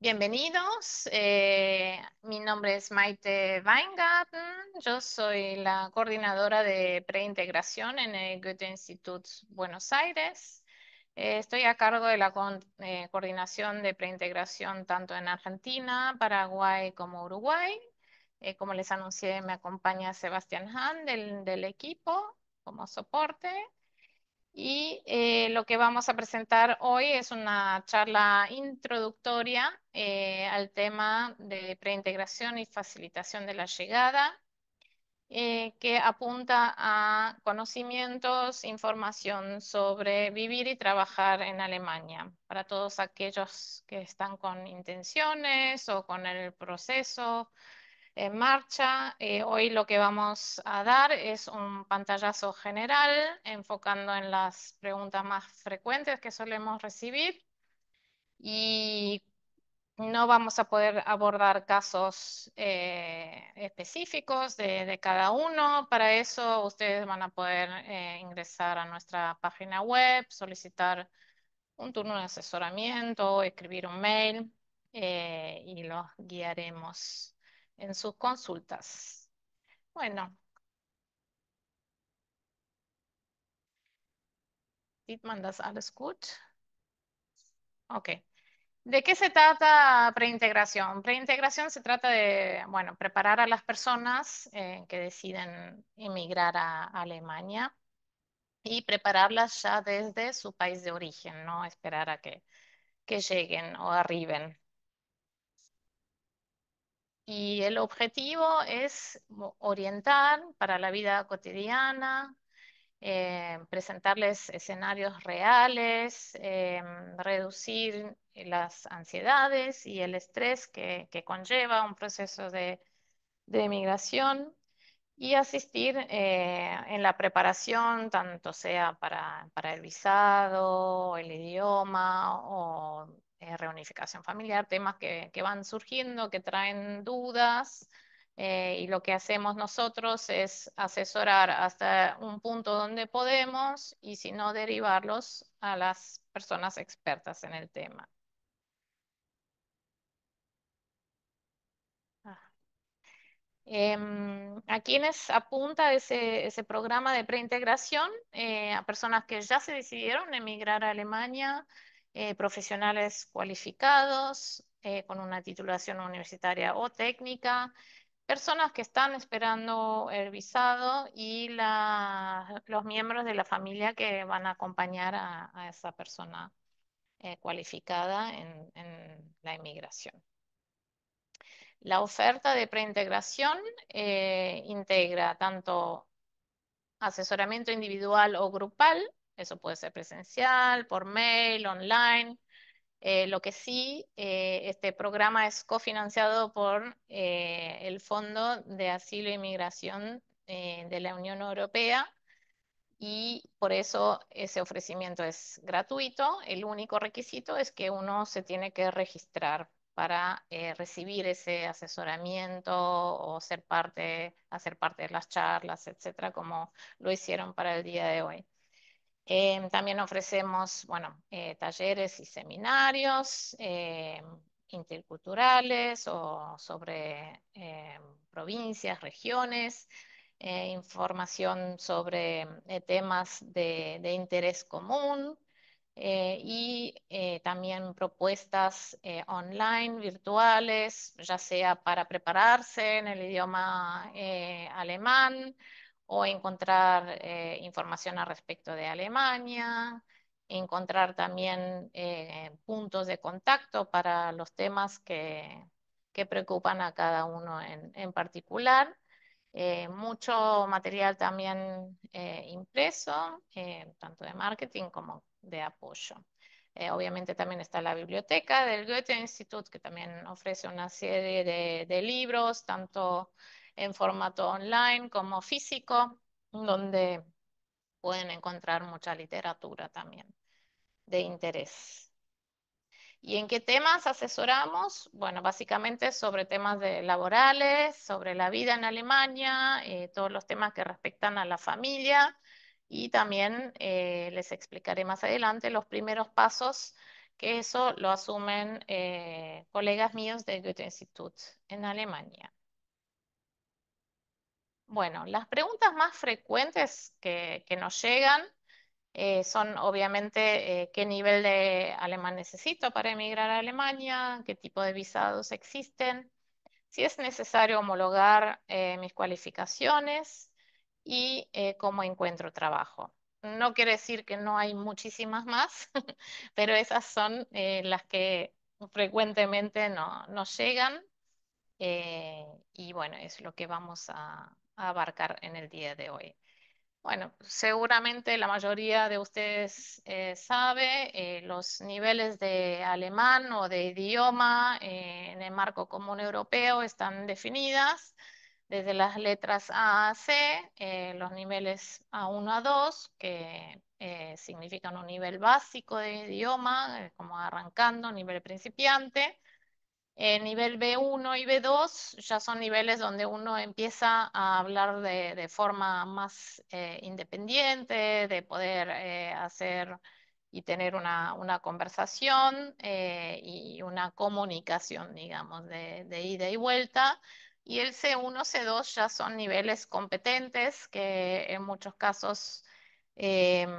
Bienvenidos, eh, mi nombre es Maite Weingarten, yo soy la coordinadora de preintegración en el Goethe Institut Buenos Aires. Eh, estoy a cargo de la eh, coordinación de preintegración tanto en Argentina, Paraguay como Uruguay. como les anuncié, me acompaña Sebastián Hahn del equipo como soporte. Y eh, lo que vamos a presentar hoy es una charla introductoria eh, al tema de preintegración y facilitación de la llegada, eh, que apunta a conocimientos, información sobre vivir y trabajar en Alemania, para todos aquellos que están con intenciones o con el proceso en marcha. Eh, hoy lo que vamos a dar es un pantallazo general enfocando en las preguntas más frecuentes que solemos recibir y no vamos a poder abordar casos eh, específicos de, cada uno. Para eso ustedes van a poder eh, ingresar a nuestra página web, solicitar un turno de asesoramiento, escribir un mail y los guiaremos en sus consultas. Bueno. Sieht man das alles Ok. ¿De qué se trata preintegración? Preintegración se trata de, bueno, preparar a las personas eh, que deciden emigrar a, a Alemania y prepararlas ya desde su país de origen, no esperar a que, que lleguen o arriben. Y el objetivo es orientar para la vida cotidiana, eh, presentarles escenarios reales, eh, reducir las ansiedades y el estrés que, conlleva un proceso de, de migración y asistir eh, en la preparación, tanto sea para, para el visado, el idioma o eh, reunificación familiar, temas que, van surgiendo, que traen dudas, eh, y lo que hacemos nosotros es asesorar hasta un punto donde podemos y si no, derivarlos a las personas expertas en el tema. Ah. Em, a quienes apunta ese, ese programa de preintegración, eh, a personas que ya se decidieron emigrar a Alemania, eh, profesionales cualificados, eh, con una titulación universitaria o técnica, personas que están esperando el visado y los miembros de la familia que van a acompañar a, esa persona eh, cualificada en, la inmigración. La oferta de preintegración integra tanto asesoramiento individual o grupal, eso puede ser presencial, por mail, online. Eh, lo que sí, eh, este programa es cofinanciado por eh, el Fondo de Asilo e Inmigración de la Unión Europea y por eso ese ofrecimiento es gratuito. El único requisito es que uno se tiene que registrar para recibir ese asesoramiento o ser parte, hacer parte de las charlas, etcétera, como lo hicieron para el día de hoy. Em, también ofrecemos, bueno, eh, talleres y seminarios eh, interculturales o sobre eh, provincias, regiones, información sobre temas de, interés común y también propuestas online, virtuales, ya sea para prepararse en el idioma alemán o encontrar eh, información al respecto de Alemania, encontrar también eh, puntos de contacto para los temas que, que preocupan a cada uno en, particular. Eh, mucho material también impreso, tanto de marketing como de apoyo. obviamente también está la biblioteca del Goethe Institut, que también ofrece una serie de, de libros, tanto en formato online como físico, donde pueden encontrar mucha literatura también de interés. ¿Y en qué temas asesoramos? Bueno, básicamente sobre temas laborales, sobre la vida en Alemania, eh, todos los temas que respectan a la familia y también eh, les explicaré más adelante los primeros pasos que eso lo asumen eh, colegas míos del Goethe-Institut en Alemania. Bueno, las preguntas más frecuentes que, nos llegan eh, son obviamente eh, qué nivel de alemán necesito para emigrar a Alemania, qué tipo de visados existen, si es necesario homologar eh, mis cualificaciones y cómo encuentro trabajo. No quiere decir que no hay muchísimas más, pero esas son las que frecuentemente nos llegan. y bueno, es lo que vamos a, abarcar en el día de hoy. Bueno, seguramente la mayoría de ustedes eh, sabe eh, los niveles de alemán o de idioma eh, en el marco común europeo están definidas desde las letras A a C, los niveles A1 a 2, que significan un nivel básico de idioma, como arrancando, nivel principiante, el eh, nivel B1 y B2 ya son niveles donde uno empieza a hablar de, forma más eh, independiente, de poder eh, hacer y tener una, conversación y una comunicación, digamos, de, ida y vuelta. Y el C1, C2 ya son niveles competentes que en muchos casos em,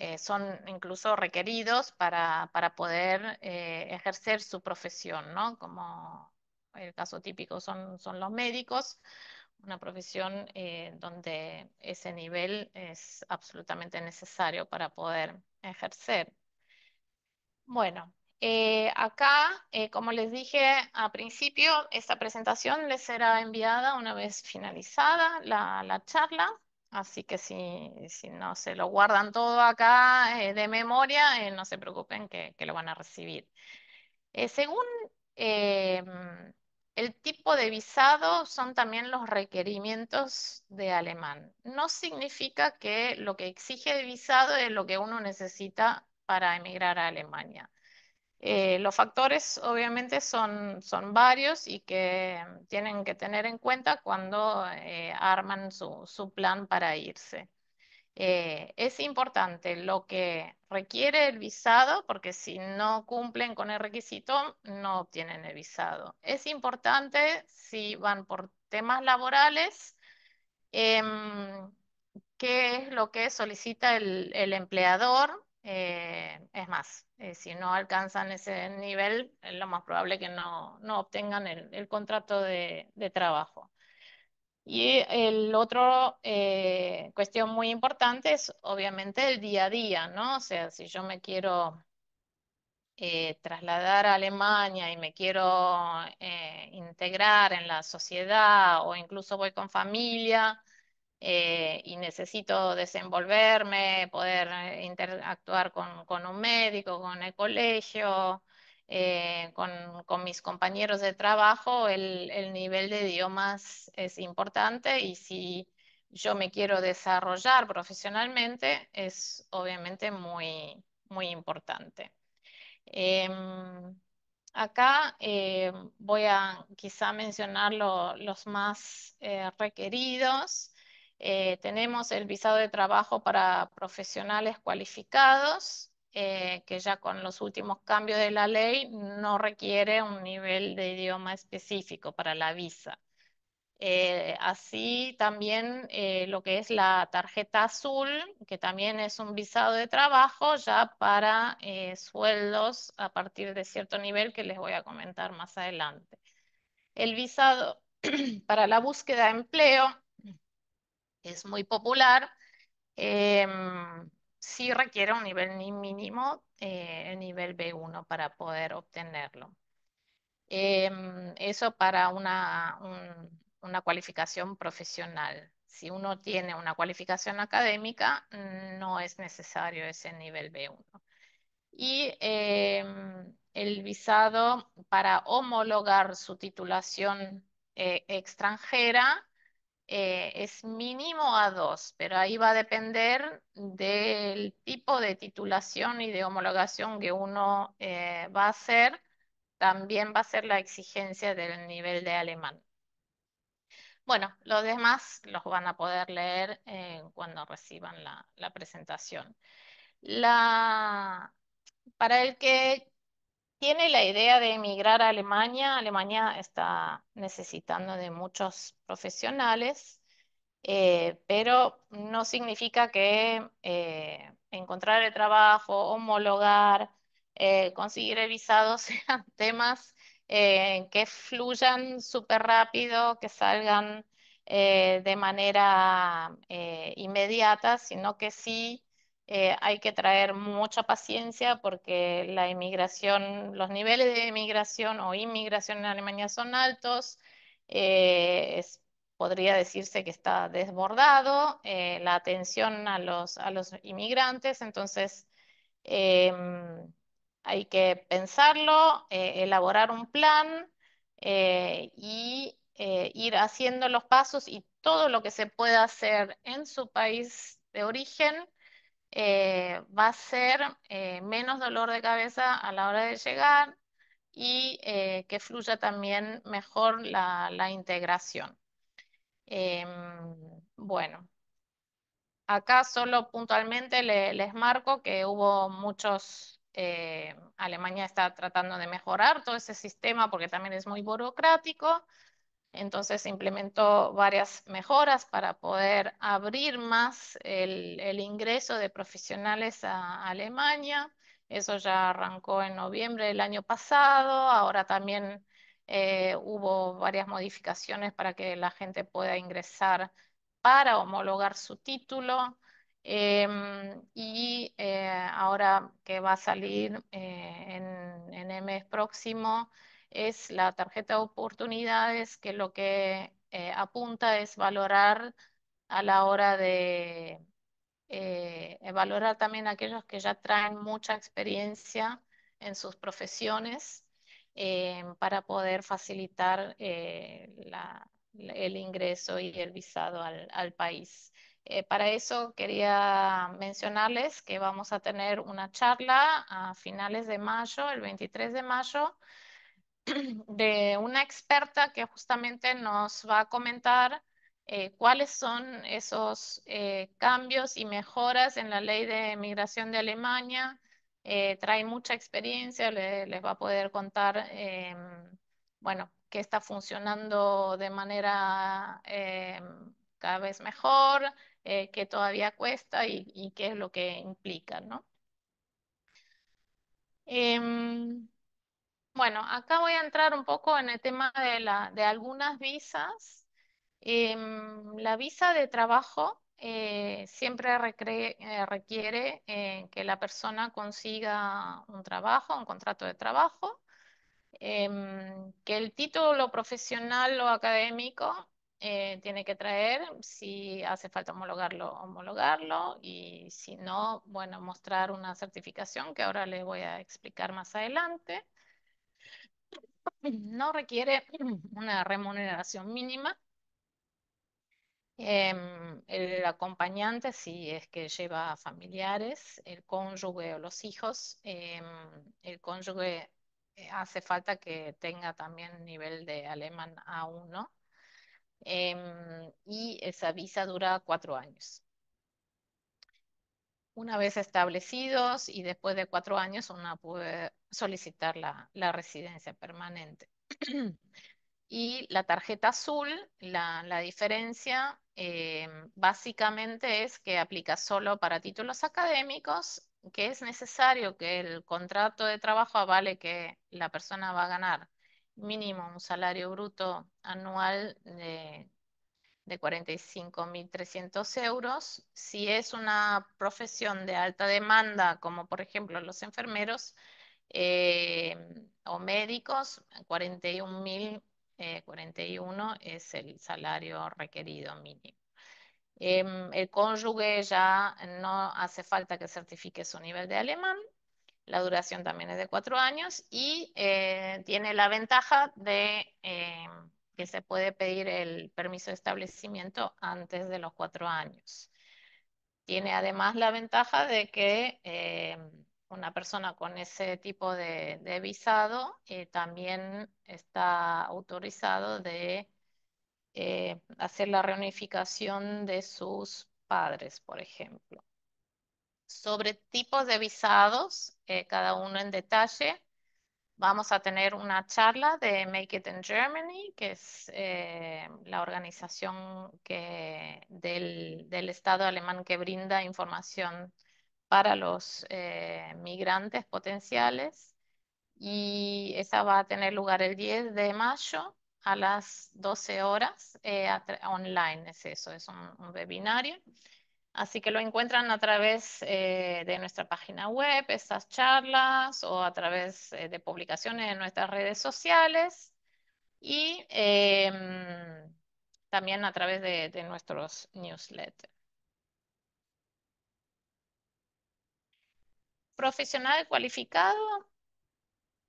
eh, son incluso requeridos para, poder eh, ejercer su profesión, ¿no? Como el caso típico son, son los médicos, una profesión eh, donde ese nivel es absolutamente necesario para poder ejercer. Bueno, acá, como les dije al principio, esta presentación les será enviada una vez finalizada la charla Así que si, no se lo guardan todo acá eh, de memoria, eh, no se preocupen que, lo van a recibir. Eh, según el tipo de visado son también los requerimientos de alemán. No significa que lo que exige el visado es lo que uno necesita para emigrar a Alemania. Eh, los factores obviamente son, varios y que tienen que tener en cuenta cuando eh, arman su, plan para irse. Eh, es importante lo que requiere el visado, porque si no cumplen con el requisito, no obtienen el visado. Es importante si van por temas laborales, em, qué es lo que solicita el empleador eh, es más, eh, si no alcanzan ese nivel, es eh, lo más probable que no, obtengan el, contrato de, trabajo. Y el otro cuestión muy importante es obviamente el día a día, ¿no? O sea, si yo me quiero trasladar a Alemania y me quiero integrar en la sociedad o incluso voy con familia, eh, y necesito desenvolverme, poder eh, interactuar con, un médico, con el colegio, eh, con, mis compañeros de trabajo, el, nivel de idiomas es importante y si yo me quiero desarrollar profesionalmente es obviamente muy, importante. Em, acá voy a quizá mencionar los más requeridos. Eh, tenemos el visado de trabajo para profesionales cualificados, eh, que ya con los últimos cambios de la ley no requiere un nivel de idioma específico para la visa. Eh, así también lo que es la tarjeta azul, que también es un visado de trabajo ya para sueldos a partir de cierto nivel que les voy a comentar más adelante. El visado para la búsqueda de empleo es muy popular, eh, sí requiere un nivel mínimo, eh, el nivel B1 para poder obtenerlo. Em, eso para una, cualificación profesional. Si uno tiene una cualificación académica, no es necesario ese nivel B1. Y em, el visado para homologar su titulación eh, extranjera eh, es mínimo a dos, pero ahí va a depender del tipo de titulación y de homologación que uno eh, va a hacer, también va a ser la exigencia del nivel de alemán. Bueno, los demás los van a poder leer eh, cuando reciban la, presentación. La, para el que tiene la idea de emigrar a Alemania. Alemania está necesitando de muchos profesionales, eh, pero no significa que eh, encontrar el trabajo, homologar, eh, conseguir el visado sean temas que fluyan súper rápido, que salgan de manera inmediata, sino que sí eh, hay que traer mucha paciencia porque la inmigración, los niveles de inmigración o inmigración en Alemania son altos. Eh, podría decirse que está desbordado eh, la atención a los, inmigrantes, entonces em, hay que pensarlo, elaborar un plan y ir haciendo los pasos y todo lo que se pueda hacer en su país de origen eh, va a ser eh, menos dolor de cabeza a la hora de llegar y eh, que fluya también mejor la, integración. Em, bueno, acá solo puntualmente les marco que hubo muchos... Alemania está tratando de mejorar todo ese sistema porque también es muy burocrático entonces implementó varias mejoras para poder abrir más el, ingreso de profesionales a, Alemania. Eso ya arrancó en noviembre del año pasado. Ahora también eh, hubo varias modificaciones para que la gente pueda ingresar para homologar su título. Em, y eh, ahora que va a salir eh, en, el mes próximo, es la tarjeta de oportunidades que lo que eh, apunta es valorar a la hora de eh, eh, valorar también a aquellos que ya traen mucha experiencia en sus profesiones para poder facilitar el ingreso y el visado al, país. para eso quería mencionarles que vamos a tener una charla a finales de mayo, el 23 de mayo, de una experta que justamente nos va a comentar eh, cuáles son esos eh, cambios y mejoras en la ley de migración de Alemania. Eh, trae mucha experiencia, les va a poder contar, bueno, qué está funcionando de manera cada vez mejor, qué todavía cuesta y, y, qué es lo que implica, ¿no? Em, bueno, acá voy a entrar un poco en el tema de, algunas visas. Em, la visa de trabajo eh, siempre eh, requiere eh, que la persona consiga un trabajo, un contrato de trabajo, em, que el título profesional o académico tiene que traer, si hace falta homologarlo, homologarlo, y si no, bueno, mostrar una certificación que ahora les voy a explicar más adelante no requiere una remuneración mínima. Em, el acompañante, si es que lleva familiares, el cónyuge o los hijos, em, el cónyuge eh, hace falta que tenga también nivel de alemán A1 em, y esa visa dura cuatro años una vez establecidos y después de cuatro años uno puede solicitar la, residencia permanente. y la tarjeta azul, la, diferencia eh, básicamente es que aplica solo para títulos académicos, que es necesario que el contrato de trabajo avale que la persona va a ganar mínimo un salario bruto anual de de 45.300 euros. Si es una profesión de alta demanda, como por ejemplo los enfermeros eh, o médicos, 41.041 41 eh, es el salario requerido mínimo. Em, el cónyuge ya no hace falta que certifique su nivel de alemán. La duración también es de cuatro años y eh, tiene la ventaja de em, que se puede pedir el permiso de establecimiento antes de los cuatro años. Tiene además la ventaja de que eh, una persona con ese tipo de, visado eh, también está autorizado de eh, hacer la reunificación de sus padres, por ejemplo. Sobre tipos de visados, cada uno en detalle vamos a tener una charla de Make It in Germany, que es eh, la organización del, Estado alemán que brinda información para los eh, migrantes potenciales. Y esa va a tener lugar el 10 de mayo a las 12 horas eh, online, es eso, es un, un webinario. Así que lo encuentran a través eh, de nuestra página web, estas charlas, o a través eh, de publicaciones en nuestras redes sociales y em, también a través de, de nuestros newsletters. Profesional cualificado.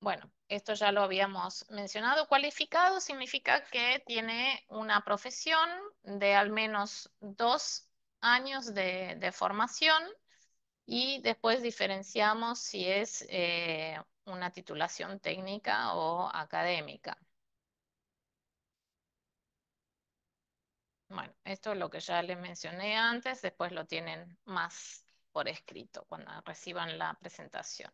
Bueno, esto ya lo habíamos mencionado. Cualificado significa que tiene una profesión de al menos dos años de, formación y después diferenciamos si es eh, una titulación técnica o académica. Bueno, esto es lo que ya les mencioné antes, después lo tienen más por escrito cuando reciban la presentación.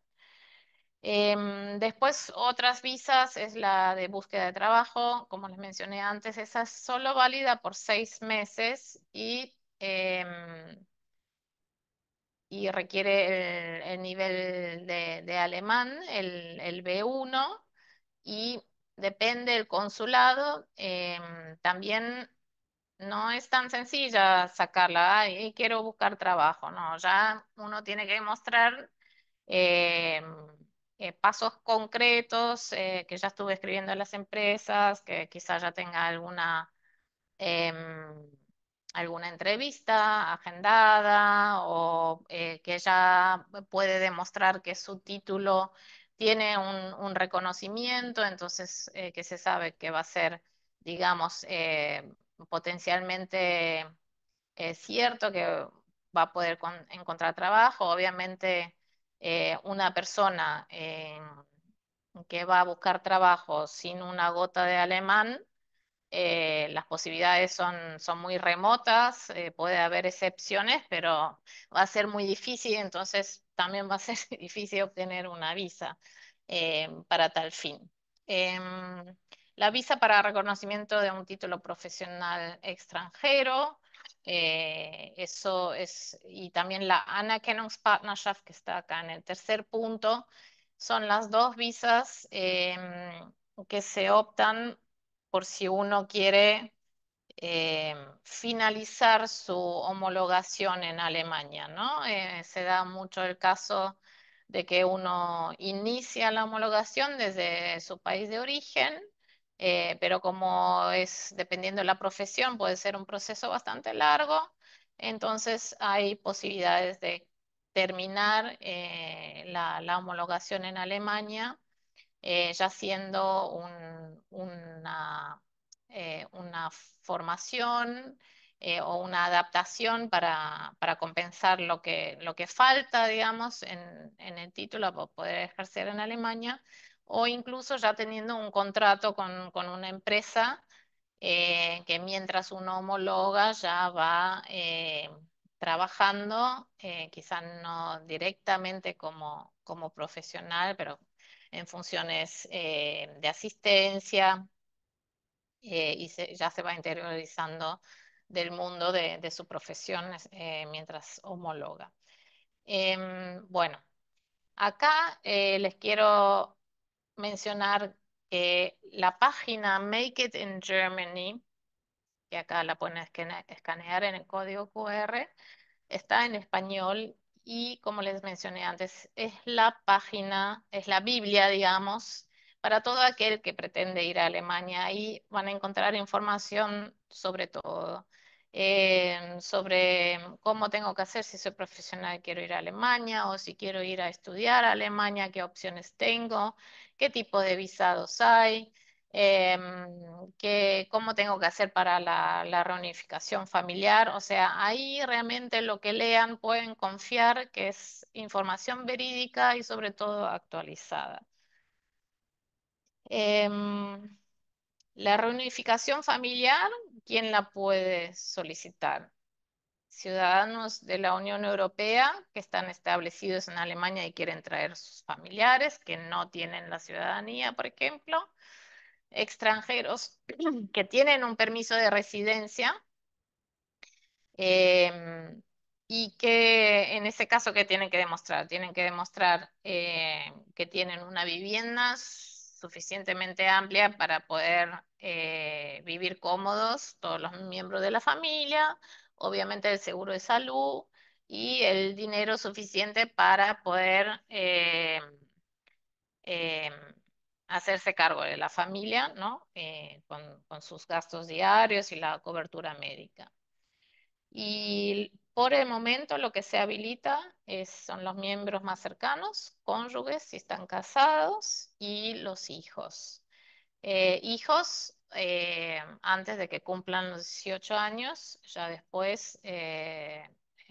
Em, después, otras visas es la de búsqueda de trabajo, como les mencioné antes, esa es solo válida por seis meses y Em, y requiere el, nivel de, alemán, el, B1, y depende del consulado, em, también no es tan sencilla sacarla, ay, quiero buscar trabajo, no, ya uno tiene que mostrar em, eh, pasos concretos eh, que ya estuve escribiendo a las empresas, que quizás ya tenga alguna alguna entrevista agendada o eh, que ella puede demostrar que su título tiene un, reconocimiento, entonces eh, que se sabe que va a ser, digamos, eh, potencialmente cierto, que va a poder encontrar trabajo. Obviamente, una persona que va a buscar trabajo sin una gota de alemán, eh, las posibilidades son, son muy remotas, eh, puede haber excepciones, pero va a ser muy difícil, entonces también va a ser difícil obtener una visa eh, para tal fin. Em, la visa para reconocimiento de un título profesional extranjero, eso es, y también la Anerkennungs partnership que está acá en el tercer punto, son las dos visas em, que se optan por si uno quiere eh, finalizar su homologación en Alemania, ¿no? Eh, se da mucho el caso de que uno inicia la homologación desde su país de origen, eh, pero como es dependiendo de la profesión, puede ser un proceso bastante largo, entonces hay posibilidades de terminar la, homologación en Alemania eh, ya haciendo una, eh, una, formación eh, o una adaptación para, para, compensar lo que, lo que falta, digamos, en, en el título para poder ejercer en Alemania, o incluso ya teniendo un contrato con, con una empresa que mientras uno homologa ya va trabajando, quizás no directamente como, como profesional, pero en funciones eh, de asistencia eh, y ya se va interiorizando del mundo de, su profesión eh, mientras homologa. Em, bueno, acá les quiero mencionar que la página Make It in Germany, que acá la pueden escanear en el código QR, está en español y como les mencioné antes, es la página, es la Biblia, digamos, para todo aquel que pretende ir a Alemania. Ahí van a encontrar información sobre todo, eh, sobre cómo tengo que hacer si soy profesional y quiero ir a Alemania o si quiero ir a estudiar a Alemania, qué opciones tengo, qué tipo de visados hay. Em, cómo tengo que hacer para la, reunificación familiar. O sea, ahí realmente lo que lean pueden confiar que es información verídica y sobre todo actualizada. Em, la reunificación familiar, ¿quién la puede solicitar? Ciudadanos de la Unión Europea que están establecidos en Alemania y quieren traer sus familiares que no tienen la ciudadanía, por ejemplo extranjeros que tienen un permiso de residencia em, y que en ese caso, que tienen que demostrar? Tienen que demostrar eh, que tienen una vivienda suficientemente amplia para poder eh, vivir cómodos todos los miembros de la familia, obviamente el seguro de salud y el dinero suficiente para poder em, em, hacerse cargo de la familia, ¿no? Eh, con, sus gastos diarios y la cobertura médica. Y por el momento lo que se habilita son los miembros más cercanos, cónyuges si están casados y los hijos. Eh, hijos eh, antes de que cumplan los 18 años, ya después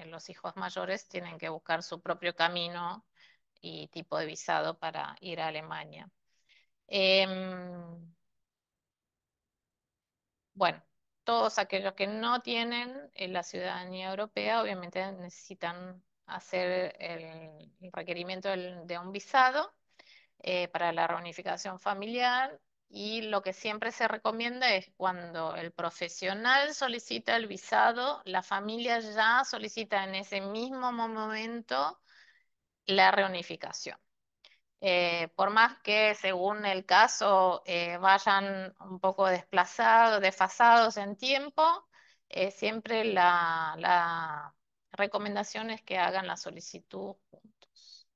los hijos mayores tienen que buscar su propio camino y tipo de visado para ir a Alemania. Em, bueno, todos aquellos que no tienen eh, la ciudadanía europea obviamente necesitan hacer el requerimiento de un visado eh, para la reunificación familiar y lo que siempre se recomienda es cuando el profesional solicita el visado, la familia ya solicita en ese mismo momento la reunificación. Eh, por más que según el caso eh, vayan un poco desplazados, desfasados en tiempo, eh, siempre la, recomendación es que hagan la solicitud juntos.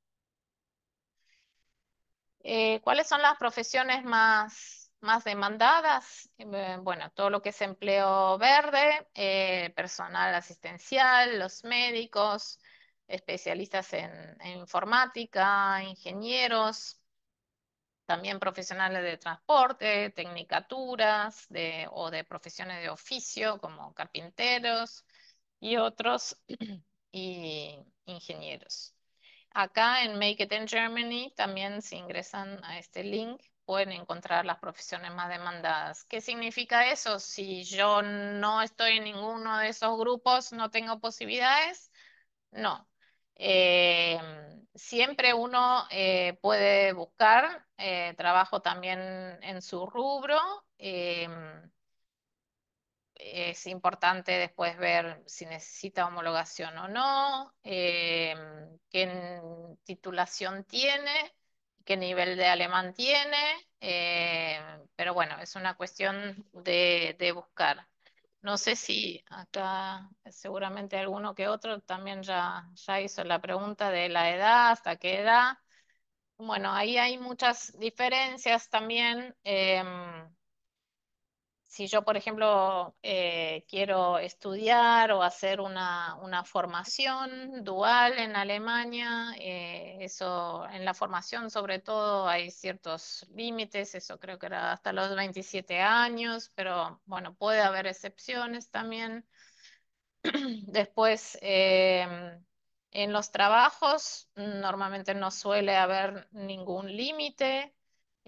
¿cuáles son las profesiones más demandadas? bueno, todo lo que es empleo verde, personal asistencial, los médicos, especialistas en, informática, ingenieros, también profesionales de transporte, tecnicaturas o de profesiones de oficio como carpinteros y otros y ingenieros. Acá en Make It in Germany también si ingresan a este link pueden encontrar las profesiones más demandadas. ¿Qué significa eso? Si yo no estoy en ninguno de esos grupos, no tengo posibilidades. No, eh, siempre uno eh, puede buscar eh, trabajo también en su rubro. es importante después ver si necesita homologación o no, qué titulación tiene, qué nivel de alemán tiene, pero bueno, es una cuestión de buscar. No sé si acá seguramente alguno que otro también ya, ya hizo la pregunta de la edad, hasta qué edad. Bueno, ahí hay muchas diferencias también. Em, si yo, por ejemplo, eh, quiero estudiar o hacer una, formación dual en Alemania, eh, eso en la formación sobre todo hay ciertos límites, eso creo que era hasta los 27 años, pero bueno, puede haber excepciones también. Después, em, en los trabajos mm, normalmente no suele haber ningún límite.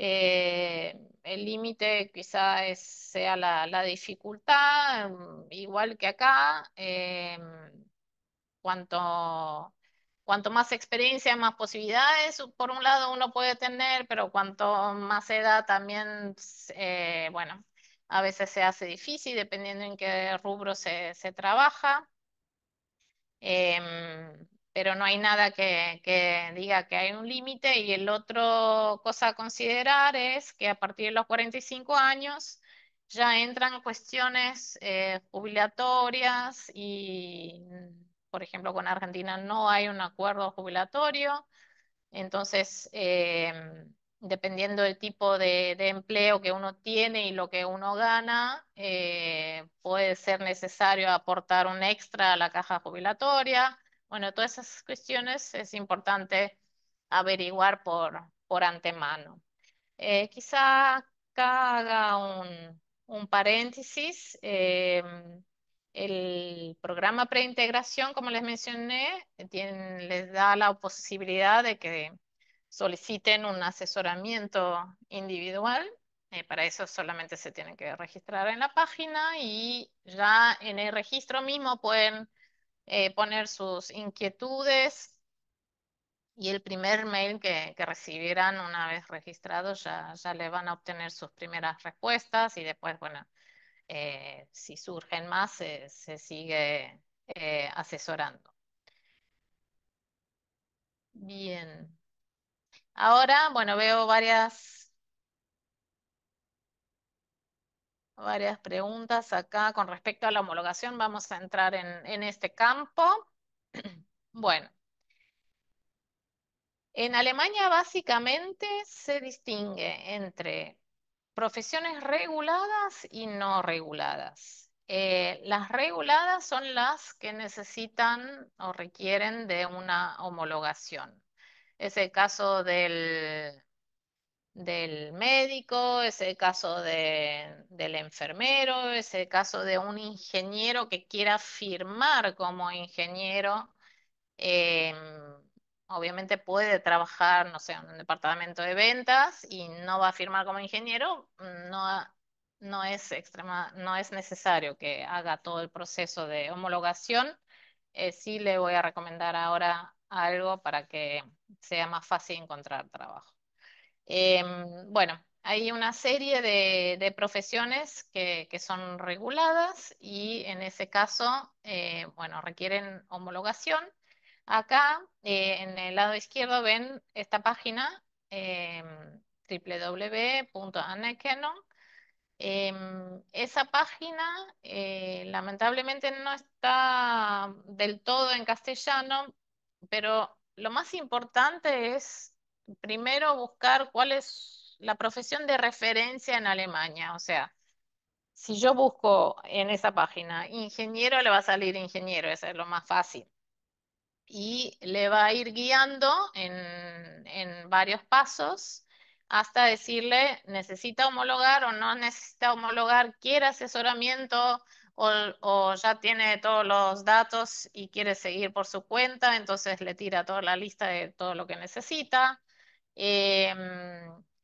Eh, el límite quizá sea la, dificultad, mm, igual que acá. Eh, cuanto, cuanto más experiencia, más posibilidades, por un lado uno puede tener, pero cuanto más edad también, eh, bueno, a veces se hace difícil dependiendo en qué rubro se, trabaja. Em, pero no hay nada que, diga que hay un límite y el otro cosa a considerar es que a partir de los 45 años ya entran cuestiones eh, jubilatorias y, por ejemplo, con Argentina no hay un acuerdo jubilatorio, entonces, eh, dependiendo del tipo de, empleo que uno tiene y lo que uno gana, eh, puede ser necesario aportar un extra a la caja jubilatoria bueno, todas esas cuestiones es importante averiguar por, por antemano. Eh, quizá acá haga un, paréntesis. Eh, el programa preintegración, como les mencioné, les da la posibilidad de que soliciten un asesoramiento individual. Eh, para eso solamente se tienen que registrar en la página y ya en el registro mismo pueden eh, poner sus inquietudes y el primer mail que, que recibirán una vez registrados ya, ya le van a obtener sus primeras respuestas y después, bueno, eh, si surgen más, se sigue eh, asesorando. Bien. Ahora, bueno, veo varias varias preguntas acá con respecto a la homologación. Vamos a entrar en, este campo. Bueno. En Alemania básicamente se distingue entre profesiones reguladas y no reguladas. Eh, las reguladas son las que necesitan o requieren de una homologación. Es el caso del del médico, el caso de, del enfermero, es el caso de un ingeniero que quiera firmar como ingeniero. Eh, obviamente puede trabajar, no sé, en un departamento de ventas y no va a firmar como ingeniero, no, no, es, no es necesario que haga todo el proceso de homologación. Eh, sí le voy a recomendar ahora algo para que sea más fácil encontrar trabajo. Em, bueno, hay una serie de, profesiones que, son reguladas y en ese caso, eh, bueno, requieren homologación. Acá, eh, en el lado izquierdo, ven esta página em, www.anekenon. Em, esa página eh, lamentablemente no está del todo en castellano, pero lo más importante es primero buscar cuál es la profesión de referencia en Alemania. O sea, si yo busco en esa página ingeniero, le va a salir ingeniero, eso es lo más fácil. Y le va a ir guiando en, varios pasos hasta decirle necesita homologar o no necesita homologar, quiere asesoramiento o, o, ya tiene todos los datos y quiere seguir por su cuenta, entonces le tira toda la lista de todo lo que necesita. Em,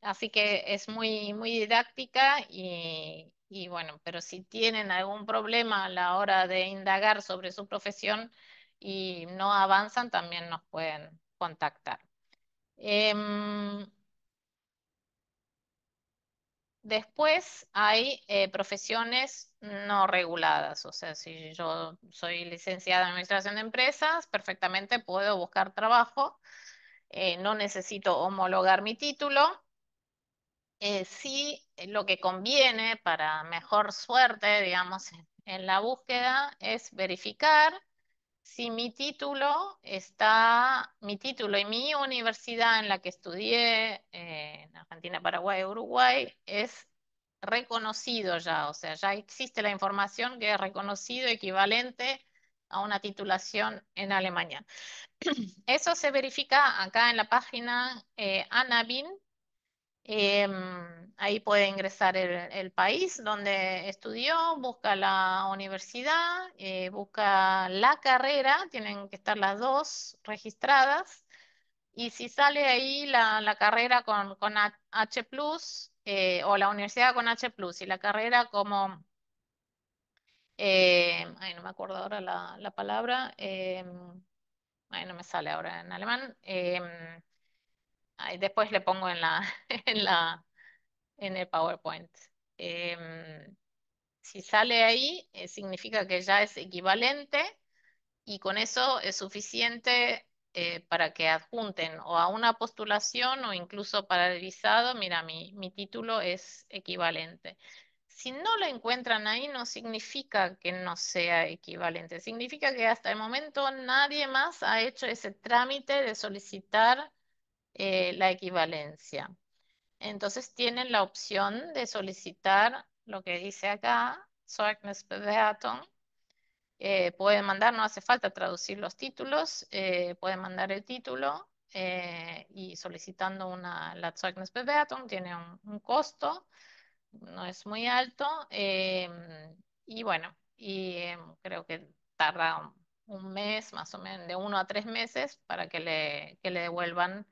así que es muy, muy didáctica y, bueno, pero si tienen algún problema a la hora de indagar sobre su profesión y no avanzan, también nos pueden contactar. Em, después hay eh, profesiones no reguladas, o sea, si yo soy licenciada en Administración de Empresas, perfectamente puedo buscar trabajo eh, no necesito homologar mi título. Eh, si eh, lo que conviene para mejor suerte, digamos, en la búsqueda es verificar si mi título está, mi título y mi universidad en la que estudié en Argentina, Paraguay, Uruguay, es reconocido ya, o sea, ya existe la información que es reconocido, equivalente a una titulación en Alemania. Eso se verifica acá en la página eh, ANABIN. Em, ahí puede ingresar el, país donde estudió, busca la universidad, eh, busca la carrera, tienen que estar las dos registradas. Y si sale ahí la, carrera con, con H, eh, o la universidad con H, y la carrera como Em, no me acuerdo ahora la, palabra, em, no me sale ahora en alemán, em, después le pongo en la, en la, en el PowerPoint. si sale ahí, eh, significa que ya es equivalente y con eso es suficiente eh, para que adjunten o a una postulación o incluso para el visado, mira, mi, mi título es equivalente. Si no lo encuentran ahí no significa que no sea equivalente, significa que hasta el momento nadie más ha hecho ese trámite de solicitar eh, la equivalencia. Entonces tienen la opción de solicitar lo que dice acá, Zeugnisbewertung. eh, pueden mandar, no hace falta traducir los títulos, eh, pueden mandar el título eh, y solicitando una, la Zeugnisbewertung tiene un, costo no es muy alto. Em, y bueno, y em, creo que tarda un, mes, más o menos, de uno a tres meses para que le, devuelvan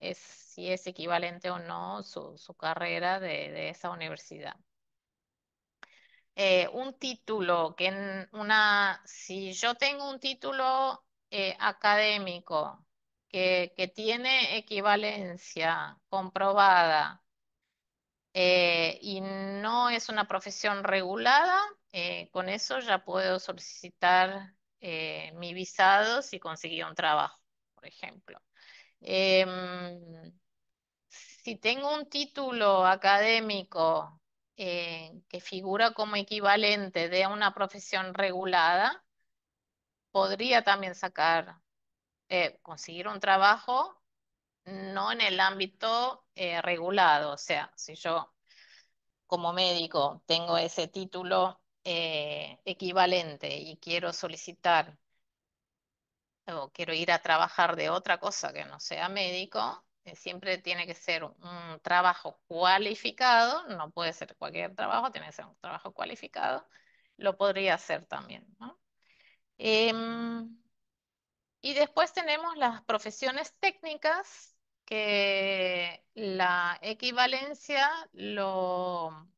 es, si es equivalente o no su, carrera de, esa universidad. Eh, un título, que en una, si yo tengo un título eh, académico que tiene equivalencia comprobada eh, y no es una profesión regulada, eh, con eso ya puedo solicitar eh, mi visado si conseguí un trabajo, por ejemplo. Em, si tengo un título académico que figura como equivalente de una profesión regulada, podría también sacar, conseguir un trabajo no en el ámbito eh, regulado, o sea, si yo como médico tengo ese título eh, equivalente y quiero solicitar o quiero ir a trabajar de otra cosa que no sea médico, eh, siempre tiene que ser un, trabajo cualificado, no puede ser cualquier trabajo, tiene que ser un trabajo cualificado, lo podría hacer también, ¿no? Em, y después tenemos las profesiones técnicas, que la equivalencia lo,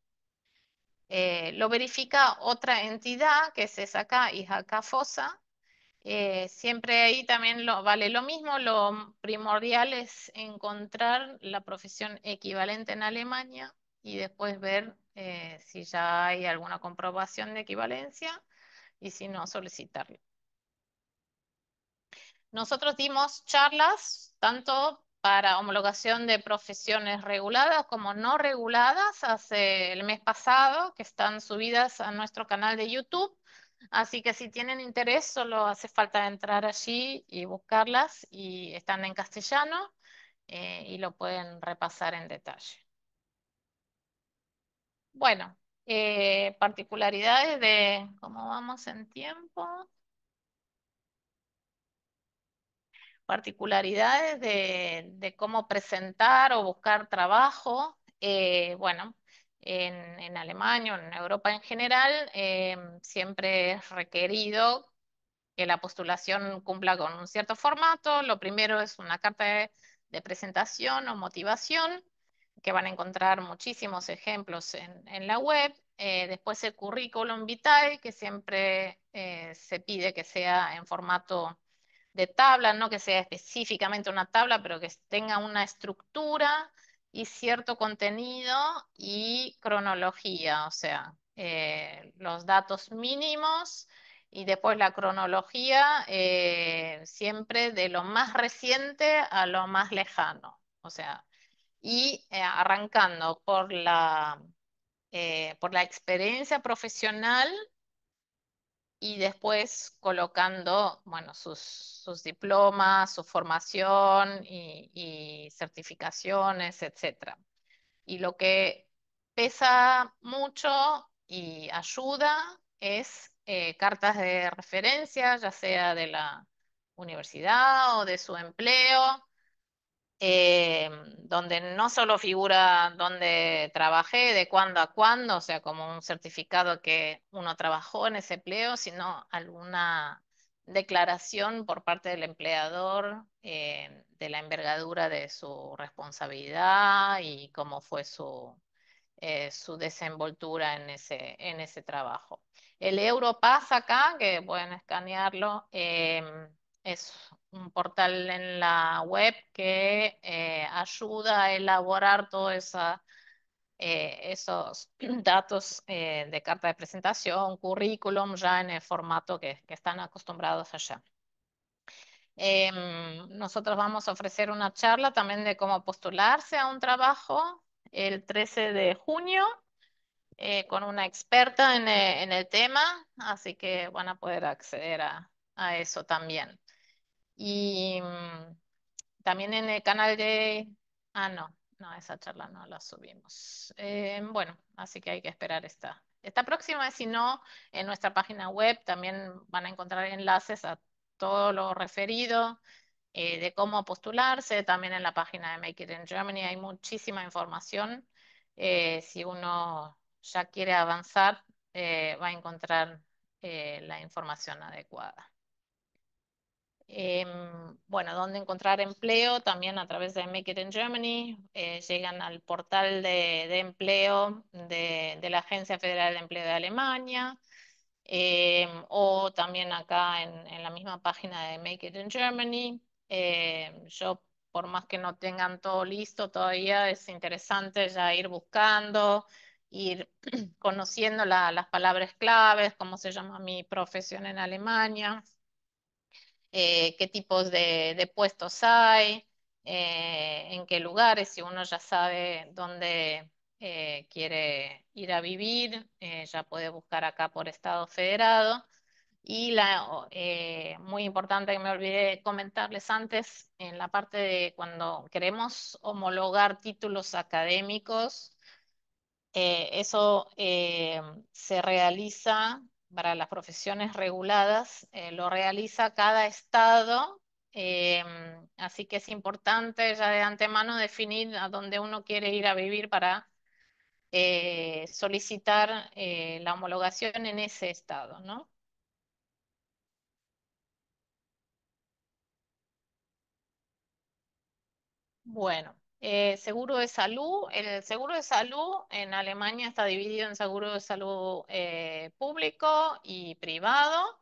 eh, lo verifica otra entidad, que es acá, IJACA FOSA. Eh, siempre ahí también vale lo mismo, lo primordial es encontrar la profesión equivalente en Alemania y después ver eh, si ya hay alguna comprobación de equivalencia y si no, solicitarlo. Nosotros dimos charlas tanto para homologación de profesiones reguladas como no reguladas hace el mes pasado, que están subidas a nuestro canal de YouTube. Así que si tienen interés, solo hace falta entrar allí y buscarlas y están en castellano eh, y lo pueden repasar en detalle. Bueno, eh, particularidades de cómo vamos en tiempo. particularidades de, cómo presentar o buscar trabajo, eh, bueno, en, Alemania o en Europa en general, eh, siempre es requerido que la postulación cumpla con un cierto formato. Lo primero es una carta de, presentación o motivación, que van a encontrar muchísimos ejemplos en, la web. Eh, después el currículum vitae, que siempre se pide que sea en formato de tabla, no que sea específicamente una tabla, pero que tenga una estructura y cierto contenido y cronología, o sea, eh, los datos mínimos y después la cronología eh, siempre de lo más reciente a lo más lejano, o sea, y eh, arrancando por la, por la experiencia profesional y después colocando, sus, diplomas, su formación y, certificaciones, etc. Y lo que pesa mucho y ayuda es eh, cartas de referencia, ya sea de la universidad o de su empleo, eh, donde no solo figura dónde trabajé, de cuándo a cuándo, o sea, como un certificado que uno trabajó en ese empleo, sino alguna declaración por parte del empleador eh, de la envergadura de su responsabilidad y cómo fue su, eh, su desenvoltura en ese, en ese trabajo. El Europass acá, que pueden escanearlo, es un portal en la web que eh, ayuda a elaborar todos eh, esos datos eh, de carta de presentación, currículum, ya en el formato que, están acostumbrados allá. Em, nosotros vamos a ofrecer una charla también de cómo postularse a un trabajo el 13 de junio con una experta en, el tema, así que van a poder acceder a, a eso también. Y mm, también en el canal de... Ah, no, no, esa charla no la subimos. Eh, bueno, así que hay que esperar esta. Esta próxima, si no, en nuestra página web también van a encontrar enlaces a todo lo referido, eh, de cómo postularse. También en la página de Make It in Germany hay muchísima información. Eh, si uno ya quiere avanzar, va a encontrar la información adecuada. Em, bueno, dónde encontrar empleo, también a través de Make It in Germany, eh, llegan al portal de, empleo de, la Agencia Federal de Empleo de Alemania, em, o también acá en, la misma página de Make It in Germany. Em, yo, por más que no tengan todo listo todavía, es interesante ya ir buscando, ir conociendo las palabras claves, cómo se llama mi profesión en Alemania. Eh, qué tipos de, puestos hay, eh, en qué lugares, si uno ya sabe dónde eh, quiere ir a vivir, ya puede buscar acá por Estado Federado. Y la, muy importante que me olvidé comentarles antes, en la parte de cuando queremos homologar títulos académicos, eso se realiza para las profesiones reguladas eh, lo realiza cada estado, eh, así que es importante ya de antemano definir a dónde uno quiere ir a vivir para eh, solicitar la homologación en ese estado, ¿no? Bueno. Eh, seguro de salud. El seguro de salud en Alemania está dividido en seguro de salud eh, público y privado.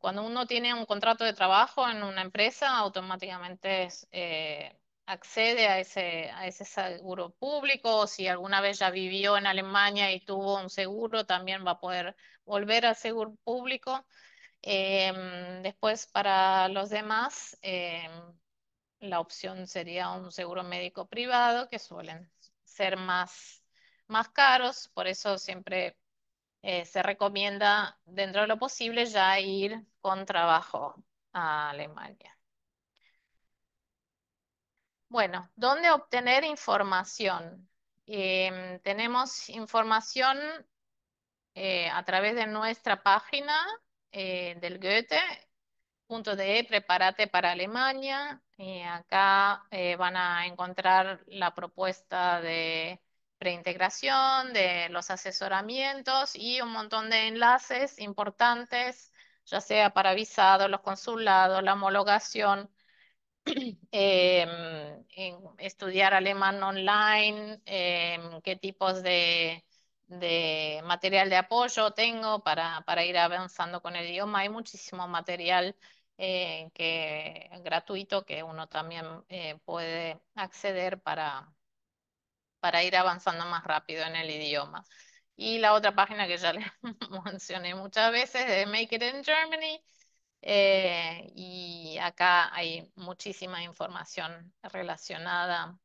Cuando uno tiene un contrato de trabajo en una empresa, automáticamente eh, accede a ese, a ese seguro público. Si alguna vez ya vivió en Alemania y tuvo un seguro, también va a poder volver al seguro público. Em, después, para los demás, em, la opción sería un seguro médico privado, que suelen ser más, caros, por eso siempre eh, se recomienda dentro de lo posible ya ir con trabajo a Alemania. Bueno, ¿dónde obtener información? Em, tenemos información eh, a través de nuestra página eh, del Goethe punto de Prepárate para Alemania. Y eh, acá eh, van a encontrar la propuesta de preintegración, de los asesoramientos y un montón de enlaces importantes, ya sea para visados, los consulados, la homologación, em, estudiar alemán online, em, qué tipos de, material de apoyo tengo para ir avanzando con el idioma. Hay muchísimo material que gratuito que uno también eh, puede acceder para, ir avanzando más rápido en el idioma. Y la otra página que ya les mencioné muchas veces de Make It in Germany. Eh, y acá hay muchísima información relacionada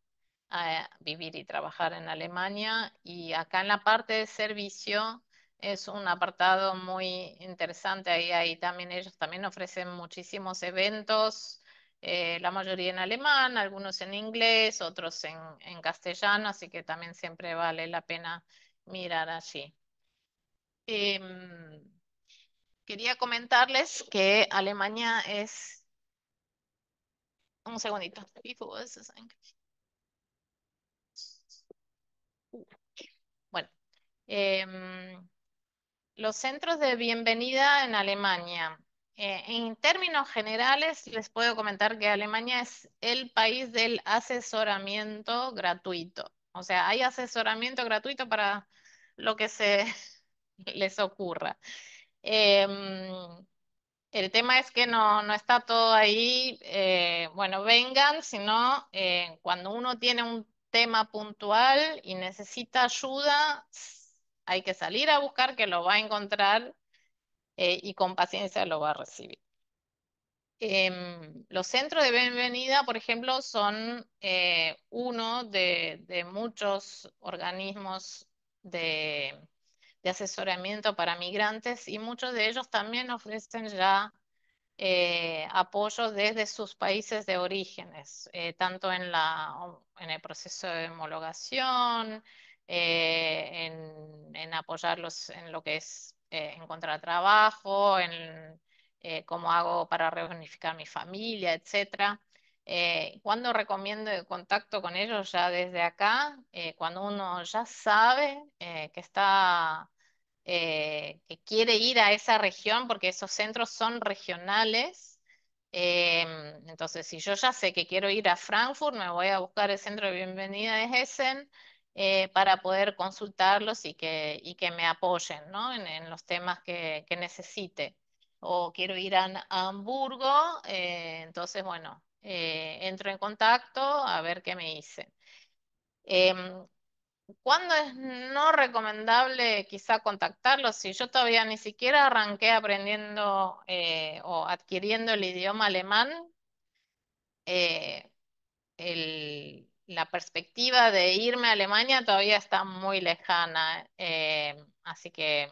a vivir y trabajar en Alemania. Y acá en la parte de servicio es un apartado muy interesante. Ahí, ahí también ellos también ofrecen muchísimos eventos, eh, la mayoría en alemán, algunos en inglés, otros en, castellano, así que también siempre vale la pena mirar allí. Em, quería comentarles que Alemania es... Un segundito. Bueno. Em, los centros de bienvenida en Alemania. Eh, en términos generales, les puedo comentar que Alemania es el país del asesoramiento gratuito. O sea, hay asesoramiento gratuito para lo que se les ocurra. Em, el tema es que no, está todo ahí, eh, bueno, vengan, sino eh, cuando uno tiene un tema puntual y necesita ayuda, hay que salir a buscar que lo va a encontrar eh, y con paciencia lo va a recibir. Em, los centros de bienvenida, por ejemplo, son eh, uno de, muchos organismos de, asesoramiento para migrantes y muchos de ellos también ofrecen ya eh, apoyo desde sus países de orígenes, tanto en el proceso de homologación, eh, en, apoyarlos en lo que es eh, encontrar trabajo, en eh, cómo hago para reunificar mi familia, etc. Eh, cuando recomiendo el contacto con ellos ya desde acá, cuando uno ya sabe que está que quiere ir a esa región, porque esos centros son regionales. entonces, si yo ya sé que quiero ir a Frankfurt, me voy a buscar el centro de bienvenida de Hessen eh, para poder consultarlos y que, que me apoyen en, los temas que, necesite. O quiero ir a, Hamburgo, eh, entonces, bueno, eh, entro en contacto a ver qué me dicen. Em, ¿Cuándo es no recomendable quizá contactarlos? Si yo todavía ni siquiera arranqué aprendiendo o adquiriendo el idioma alemán, el, la perspectiva de irme a Alemania todavía está muy lejana, eh, así que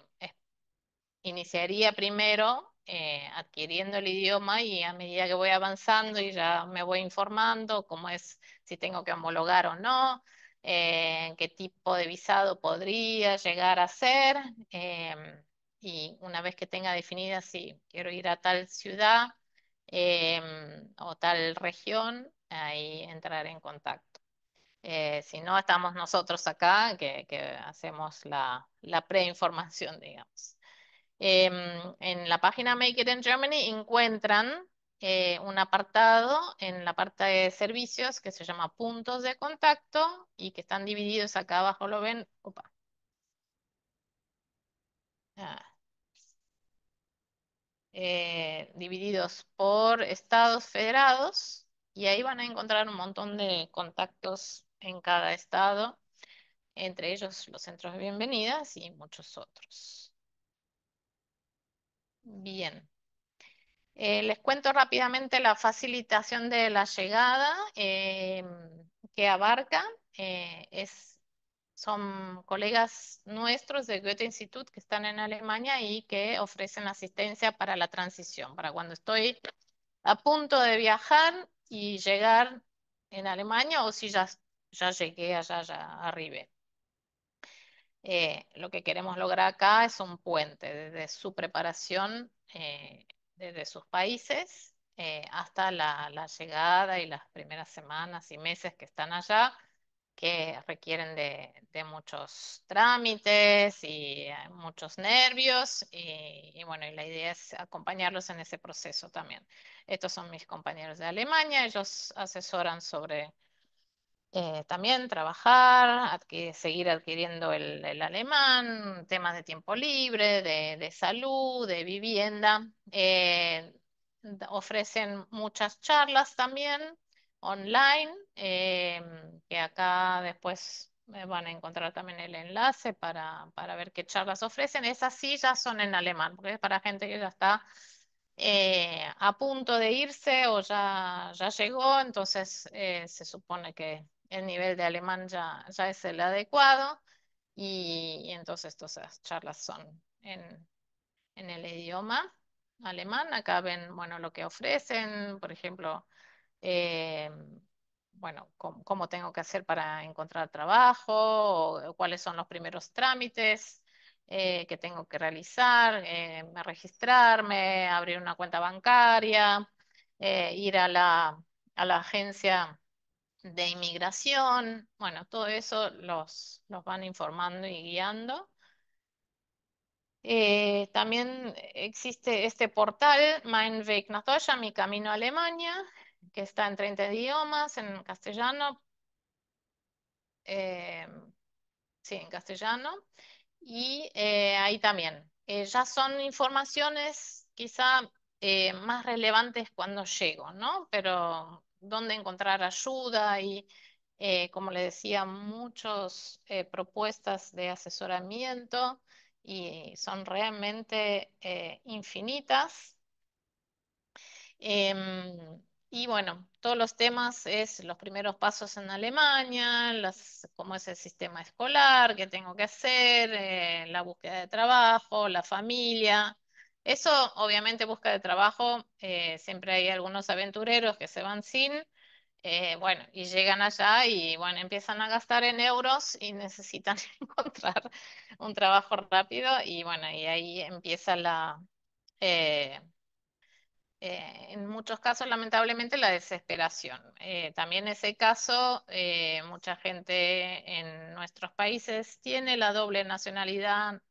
iniciaría primero eh, adquiriendo el idioma y a medida que voy avanzando y ya me voy informando cómo es, si tengo que homologar o no, eh, qué tipo de visado podría llegar a ser. y una vez que tenga definida si quiero ir a tal ciudad o tal región, ahí entrar en contacto. Eh, si no, estamos nosotros acá que, hacemos la, preinformación, digamos. Em, en la página Make It in Germany encuentran eh, un apartado en la parte de servicios que se llama puntos de contacto y que están divididos acá abajo, lo ven. Ah. Eh, divididos por estados federados y ahí van a encontrar un montón de contactos en cada estado, entre ellos los centros de bienvenidas y muchos otros. Bien. Eh, les cuento rápidamente la facilitación de la llegada eh, que abarca. Eh, es, son colegas nuestros de Goethe Institut que están en Alemania y que ofrecen asistencia para la transición, para cuando estoy a punto de viajar y llegar en Alemania o si ya estoy ya llegué allá, ya arriba. Eh, lo que queremos lograr acá es un puente desde su preparación, eh, desde sus países, eh, hasta la, llegada y las primeras semanas y meses que están allá, que requieren de, muchos trámites y muchos nervios. Y, bueno, la idea es acompañarlos en ese proceso también. Estos son mis compañeros de Alemania, ellos asesoran sobre eh, también trabajar, seguir adquiriendo el, alemán, temas de tiempo libre, de, salud, de vivienda. Eh, ofrecen muchas charlas también online, eh, que acá después van a encontrar también el enlace para, para, ver qué charlas ofrecen. Esas sí ya son en alemán, porque es para gente que ya está a punto de irse o ya, ya llegó, entonces se supone que el nivel de alemán ya, es el adecuado y, entonces todas las charlas son en, el idioma alemán. Acá ven, bueno, lo que ofrecen, por ejemplo, eh, bueno, cómo, tengo que hacer para encontrar trabajo, cuáles son los primeros trámites eh, que tengo que realizar, eh, registrarme, abrir una cuenta bancaria, ir a la, a la agencia de inmigración, bueno, todo eso los, los van informando y guiando. Eh, también existe este portal, Mein Weg nach Deutschland, Mi Camino a Alemania, que está en 30 idiomas, en castellano, eh, sí, en castellano, y eh, ahí también. ya son informaciones quizá más relevantes cuando llego, ¿no? Pero dónde encontrar ayuda y, eh, como le decía, muchas eh, propuestas de asesoramiento y son realmente eh, infinitas. Em, y bueno, todos los temas es los primeros pasos en Alemania, cómo es el sistema escolar, qué tengo que hacer, la búsqueda de trabajo, la familia, eso obviamente busca de trabajo, eh, siempre hay algunos aventureros que se van sin, eh, bueno, y llegan allá y bueno, empiezan a gastar en euros y necesitan encontrar un trabajo rápido y bueno, y ahí empieza la, eh, en muchos casos, lamentablemente, la desesperación. también ese caso, mucha gente en nuestros países tiene la doble nacionalidad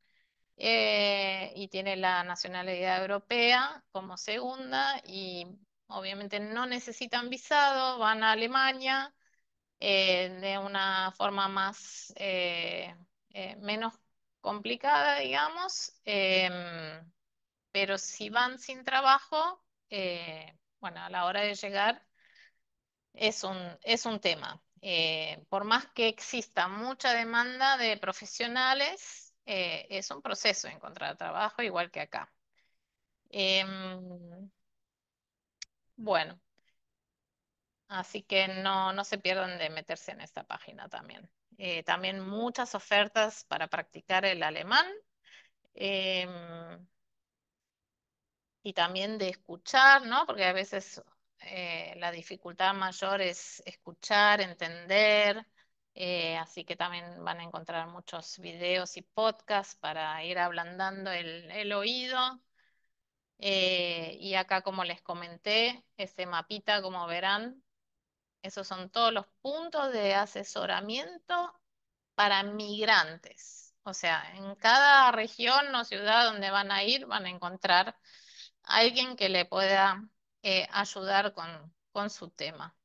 eh, y tiene la nacionalidad europea como segunda y obviamente no necesitan visado, van a Alemania eh, de una forma más eh, menos complicada, digamos, em, pero si van sin trabajo, bueno, a la hora de llegar es un, es un tema. por más que exista mucha demanda de profesionales, eh, es un proceso encontrar trabajo igual que acá. Em, bueno, así que no, no se pierdan de meterse en esta página también. Eh, también muchas ofertas para practicar el alemán. Em, y también de escuchar, ¿no? Porque a veces eh, la dificultad mayor es escuchar, entender. Eh, así que también van a encontrar muchos videos y podcasts para ir ablandando el, oído. Eh, y acá, como les comenté, ese mapita, como verán, esos son todos los puntos de asesoramiento para migrantes. O sea, en cada región o ciudad donde van a ir, van a encontrar alguien que le pueda eh, ayudar con su tema.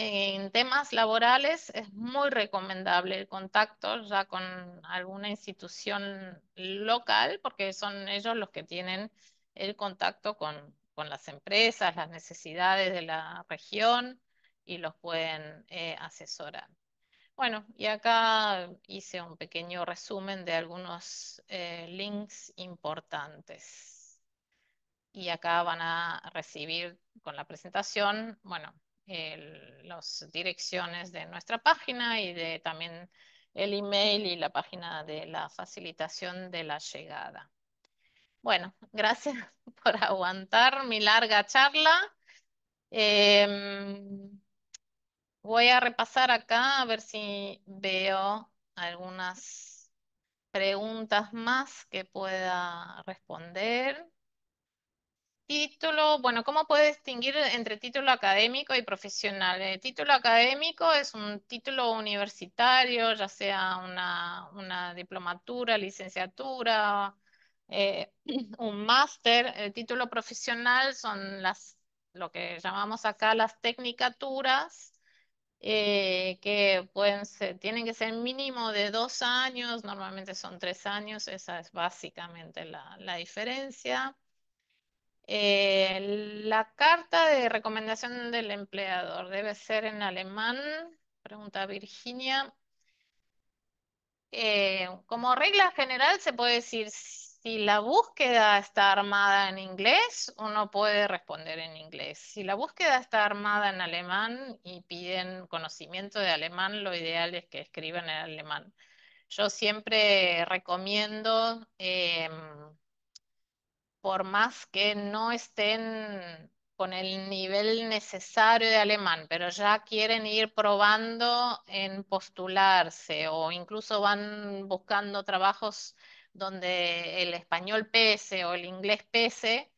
En temas laborales es muy recomendable el contacto ya con alguna institución local, porque son ellos los que tienen el contacto con, las empresas, las necesidades de la región y los pueden eh, asesorar. Bueno, y acá hice un pequeño resumen de algunos eh, links importantes. Y acá van a recibir con la presentación, bueno, las direcciones de nuestra página y de también el email y la página de la facilitación de la llegada. Bueno, gracias por aguantar mi larga charla. Em, voy a repasar acá a ver si veo algunas preguntas más que pueda responder. Título, bueno, ¿cómo puede distinguir entre título académico y profesional? El eh, título académico es un título universitario, ya sea una, diplomatura, licenciatura, eh, un máster. El título profesional son las, lo que llamamos acá las tecnicaturas, eh, que pueden tienen que ser mínimo de dos años, normalmente son tres años, esa es básicamente la diferencia. Eh, la carta de recomendación del empleador debe ser en alemán, pregunta Virginia. Eh, como regla general se puede decir si la búsqueda está armada en inglés, uno puede responder en inglés. Si la búsqueda está armada en alemán y piden conocimiento de alemán, lo ideal es que escriban en alemán. Yo siempre recomiendo em, por más que no estén con el nivel necesario de alemán, pero ya quieren ir probando en postularse o incluso van buscando trabajos donde el español pese o el inglés pese,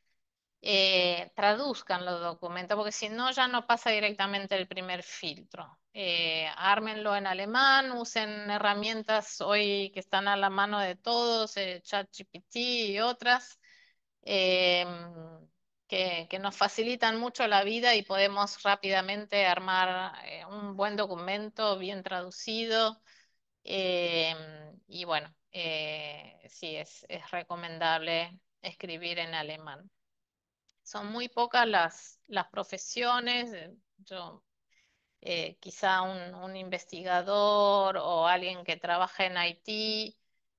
eh, traduzcan los documentos, porque si no ya no pasa directamente el primer filtro. Eh, ármenlo en alemán, usen herramientas hoy que están a la mano de todos, eh, ChatGPT y otras, eh, que, nos facilitan mucho la vida y podemos rápidamente armar eh, un buen documento bien traducido. Eh, y bueno, sí, es, recomendable escribir en alemán. Son muy pocas las, profesiones. Yo quizá un, un, investigador o alguien que trabaja en Haití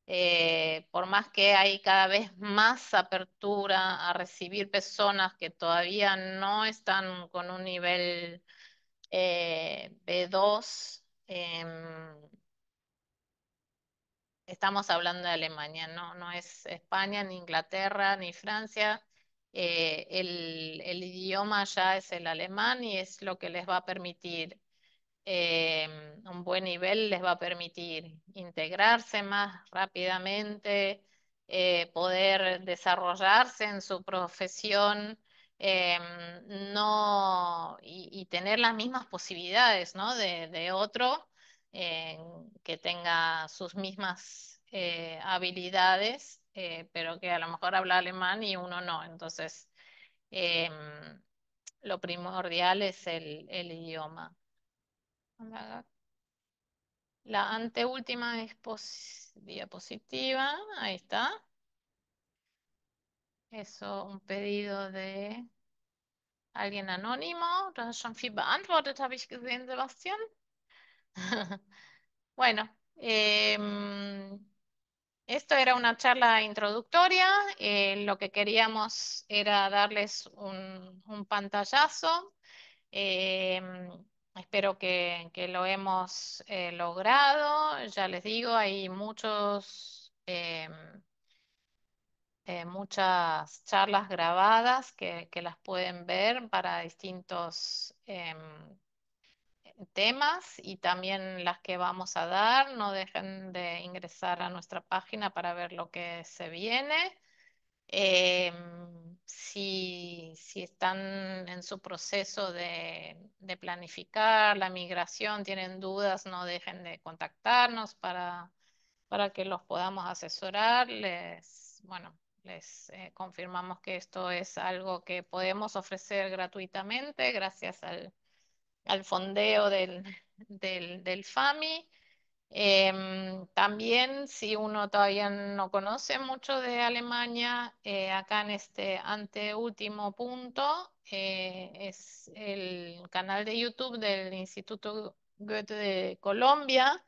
eh, por más que hay cada vez más apertura a recibir personas que todavía no están con un nivel eh, B2, em, estamos hablando de Alemania, no, no es España, ni Inglaterra, ni Francia. Eh, el, el, idioma ya es el alemán y es lo que les va a permitir Em, un buen nivel les va a permitir integrarse más rápidamente, eh, poder desarrollarse en su profesión em, no, y, tener las mismas posibilidades ¿no? de, otro eh, que tenga sus mismas eh, habilidades, pero que a lo mejor habla alemán y uno no. Entonces, em, lo primordial es el idioma. La, anteúltima diapositiva, ahí está. Eso, un pedido de alguien anónimo. schon viel beantwortet, habe ich Sebastián. bueno, em, esto era una charla introductoria. Eh, lo que queríamos era darles un, pantallazo. Em, Espero que, lo hemos eh, logrado. Ya les digo, hay muchos, eh, eh, muchas charlas grabadas que, que, las pueden ver para distintos temas y también las que vamos a dar. No dejen de ingresar a nuestra página para ver lo que se viene si, están en su proceso de, planificar la migración, tienen dudas, no dejen de contactarnos para, que los podamos asesorar. Les, bueno, les eh, confirmamos que esto es algo que podemos ofrecer gratuitamente gracias al, al fondeo del FAMI. Em, también, si uno todavía no conoce mucho de Alemania, eh, acá en este anteúltimo punto eh, es el canal de YouTube del Instituto Goethe de Colombia.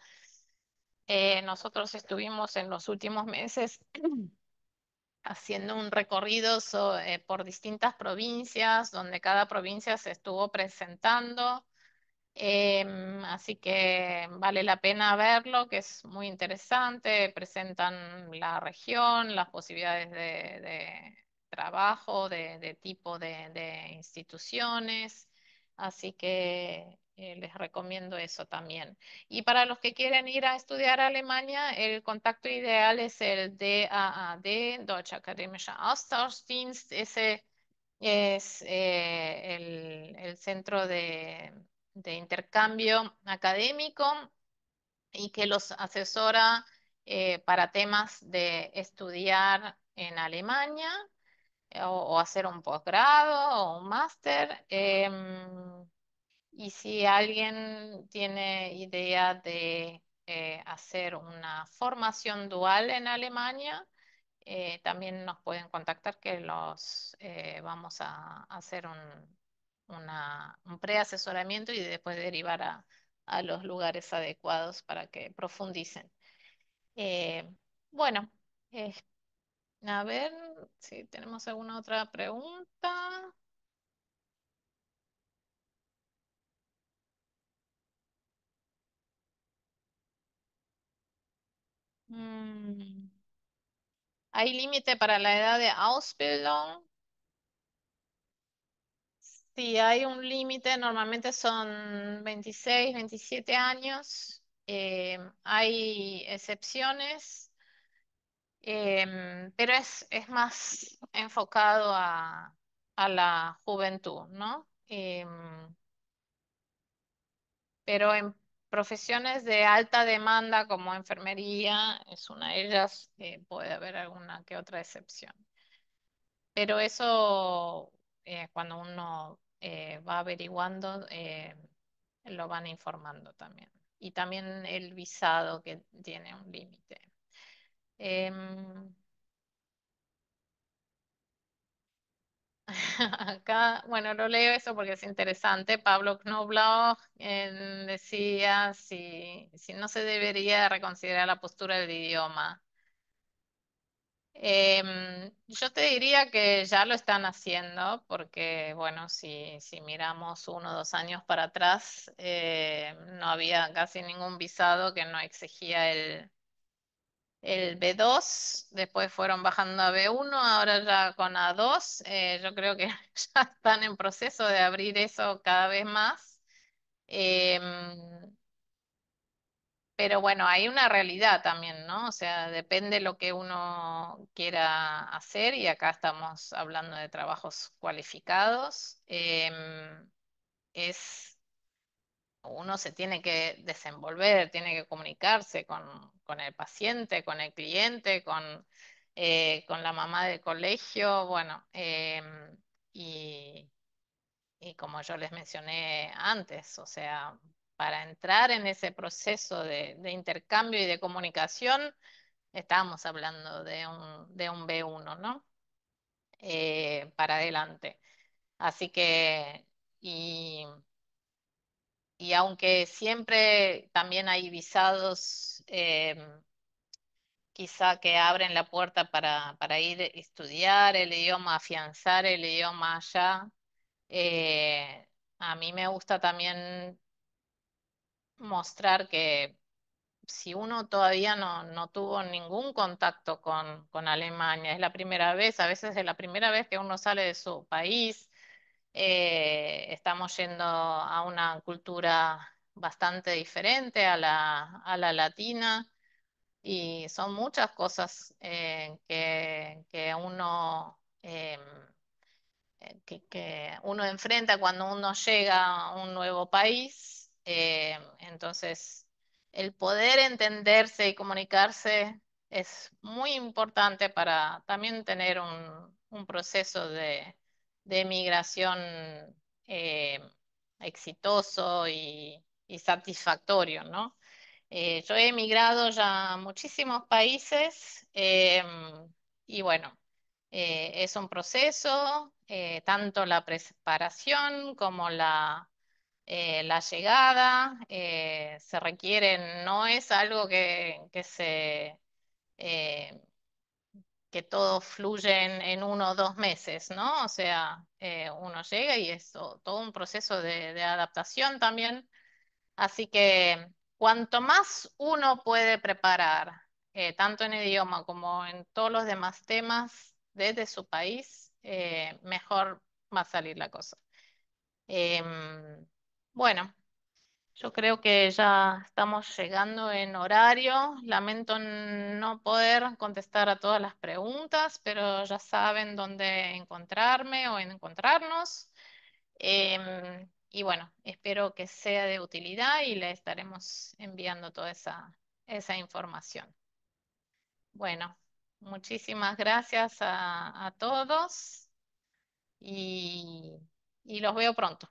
Eh, nosotros estuvimos en los últimos meses haciendo un recorrido por distintas provincias, donde cada provincia se estuvo presentando. Em, así que vale la pena verlo, que es muy interesante. Presentan la región, las posibilidades de, trabajo, de, tipo de, instituciones. Así que eh, les recomiendo eso también. Y para los que quieren ir a estudiar a Alemania, el contacto ideal es el DAAD, Deutsche Akademische Austauschdienst. Ese es eh, el centro de de intercambio académico y que los asesora eh, para temas de estudiar en Alemania eh, o, hacer un posgrado o un máster. Em, y si alguien tiene idea de eh, hacer una formación dual en Alemania, también nos pueden contactar que los vamos a hacer un, una, un preasesoramiento y después derivar a, los lugares adecuados para que profundicen. Eh, bueno, a ver si tenemos alguna otra pregunta. Mm. ¿Hay límite para la edad de Ausbildung? Sí, hay un límite, normalmente son 26, 27 años. Eh, hay excepciones, em, pero es, es más enfocado a, la juventud, ¿no? Em, pero en profesiones de alta demanda como enfermería, es una de ellas, eh, puede haber alguna que otra excepción. Pero eso, eh, cuando uno eh, va averiguando, eh, lo van informando también. Y también el visado que tiene un límite. Em, acá, bueno, lo leo eso porque es interesante. Pablo Knoblauch decía si no se debería reconsiderar la postura del idioma Em, yo te diría que ya lo están haciendo porque, bueno, si, si miramos uno o dos años para atrás, eh, no había casi ningún visado que no exigía el, el B2, después fueron bajando a B1, ahora ya con A2, eh, yo creo que ya están en proceso de abrir eso cada vez más. Em, pero bueno, hay una realidad también, ¿no? O sea, depende lo que uno quiera hacer y acá estamos hablando de trabajos cualificados. Em, es, uno se tiene que desenvolver, tiene que comunicarse con, el paciente, con el cliente, con, eh, la mamá del colegio, bueno, em, y, y como yo les mencioné antes, o sea, para entrar en ese proceso de, intercambio y de comunicación, estábamos hablando de un, de un B1, ¿no? Eh, para adelante. Así que, y, aunque siempre también hay visados, eh, quizá que abren la puerta para, para ir a estudiar el idioma, afianzar el idioma allá, eh, a mí me gusta también mostrar que si uno todavía no, tuvo ningún contacto con, Alemania, es la primera vez, a veces es la primera vez que uno sale de su país, eh, estamos yendo a una cultura bastante diferente a la, a latina y son muchas cosas eh, que, uno... Eh, que uno enfrenta cuando uno llega a un nuevo país eh, entonces, el poder entenderse y comunicarse es muy importante para también tener un, un proceso de, de migración eh, exitoso y, y, satisfactorio, ¿no? Eh, yo he emigrado ya a muchísimos países y bueno, es un proceso, tanto la preparación como la eh, la llegada, eh, se requieren, no es algo que, que se... Eh, que todo fluye en, uno o dos meses, ¿no? O sea, uno llega y es todo un proceso de, adaptación también. Así que cuanto más uno puede preparar, tanto en idioma como en todos los demás temas desde su país, mejor va a salir la cosa. Em, bueno, yo creo que ya estamos llegando en horario. Lamento no poder contestar a todas las preguntas, pero ya saben dónde encontrarme o encontrarnos. Em, y bueno, espero que sea de utilidad y le estaremos enviando toda esa, información. Bueno, muchísimas gracias a, todos y los veo pronto.